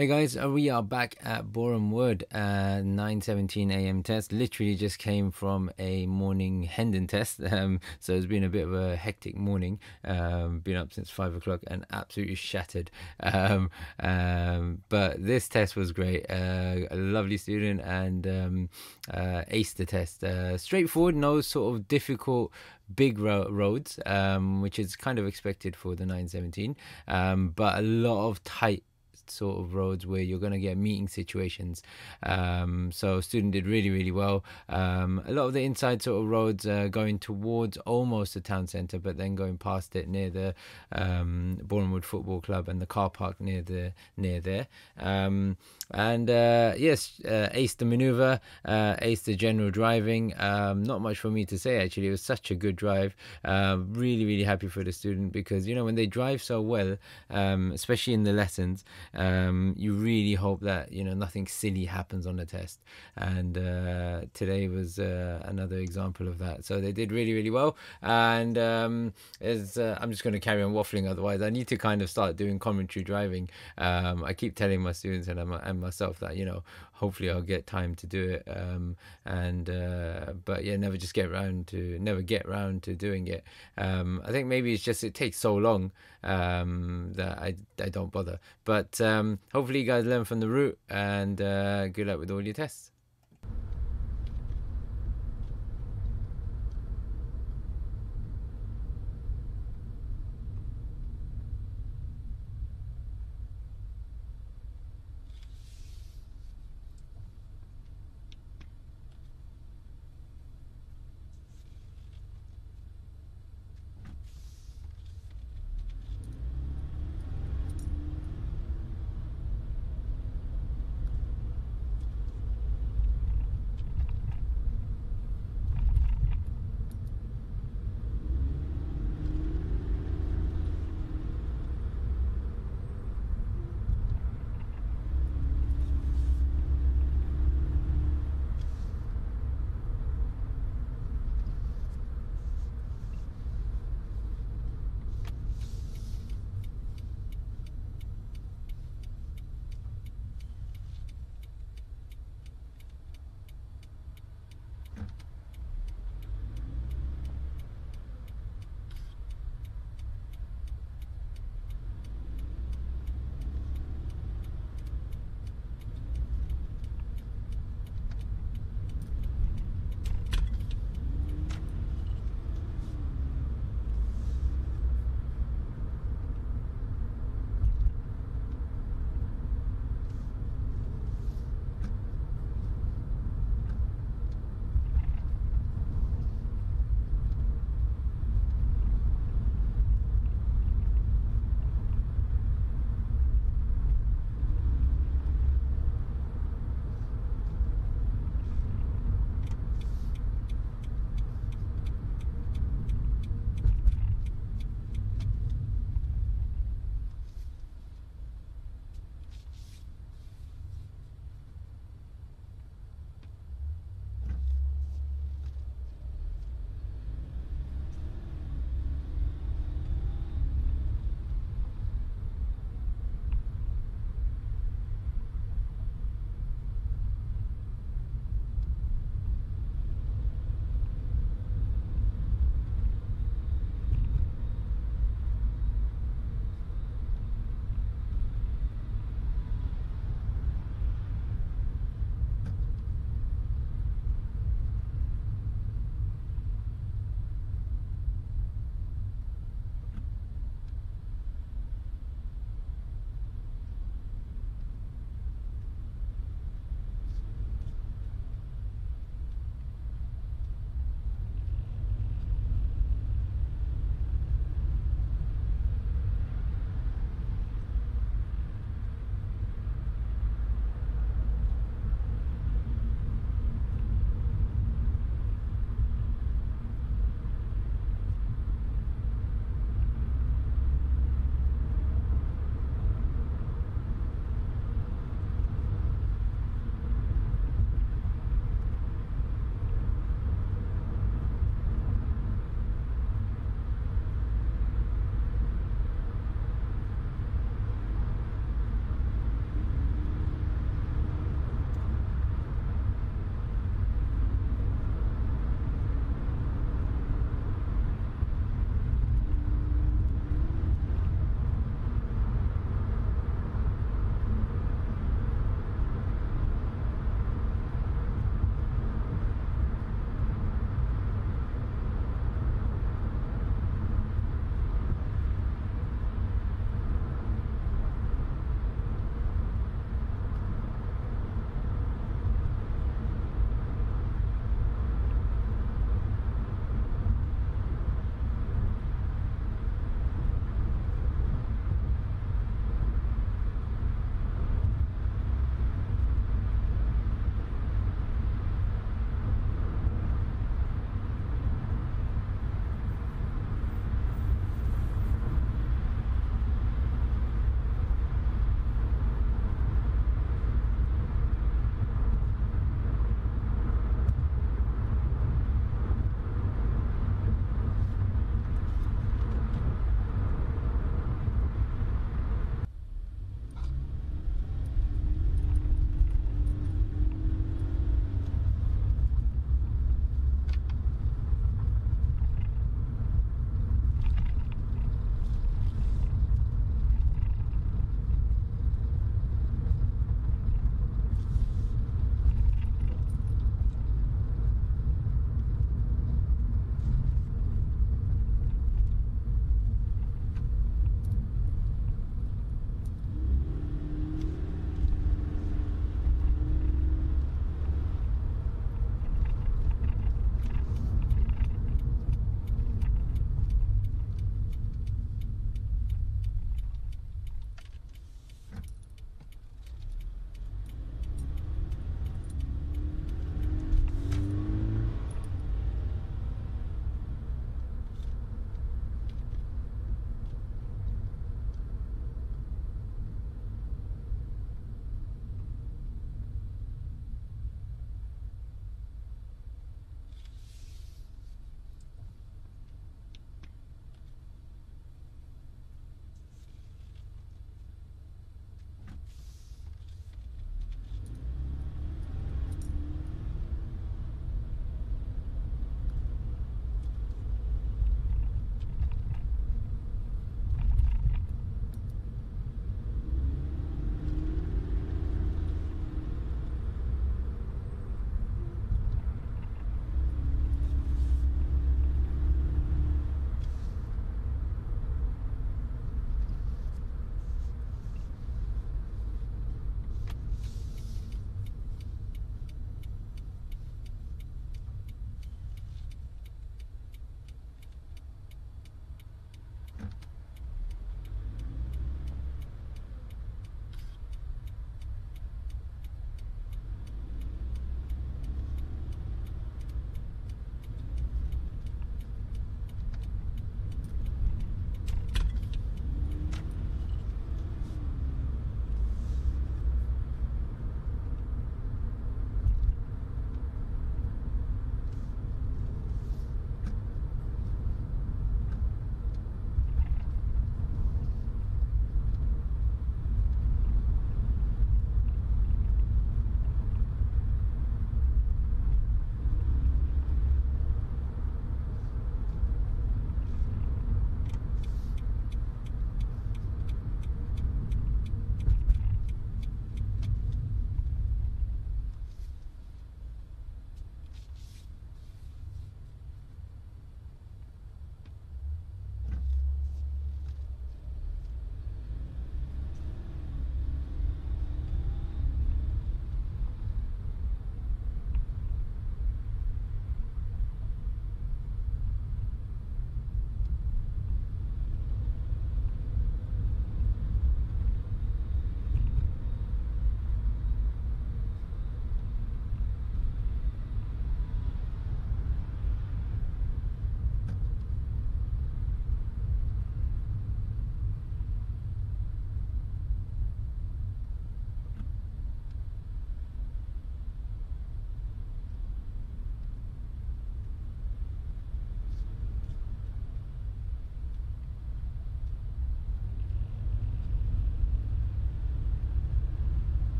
Hey guys, uh, we are back at Boreham Wood. Uh, 9:17 a.m. test. Literally just came from a morning Hendon test, um, so it's been a bit of a hectic morning. Um, been up since five o'clock and absolutely shattered. Um, um but this test was great. Uh, a lovely student and um, uh, aced the test. Uh, straightforward, no sort of difficult big ro roads, um, which is kind of expected for the 917, um, but a lot of tight sort of roads where you're going to get meeting situations. Um, so student did really really well. Um, a lot of the inside sort of roads are going towards almost the town centre, but then going past it near the um, Bournemouth Football Club and the car park near the near there. Um, and uh, yes, uh, ace the maneuver, uh, ace the general driving. Um, not much for me to say actually. It was such a good drive. Um, really, really happy for the student because you know when they drive so well, um, especially in the lessons, um, you really hope that you know nothing silly happens on the test. And uh, today was uh, another example of that. So they did really, really well. And um, as uh, I'm just going to carry on waffling, otherwise I need to kind of start doing commentary driving. Um, I keep telling my students, and I'm, I'm myself that you know hopefully I'll get time to do it um, and uh, but yeah never just get around to never get around to doing it um, I think maybe it's just it takes so long um, that I, I don't bother but um, hopefully you guys learn from the route and uh, good luck with all your tests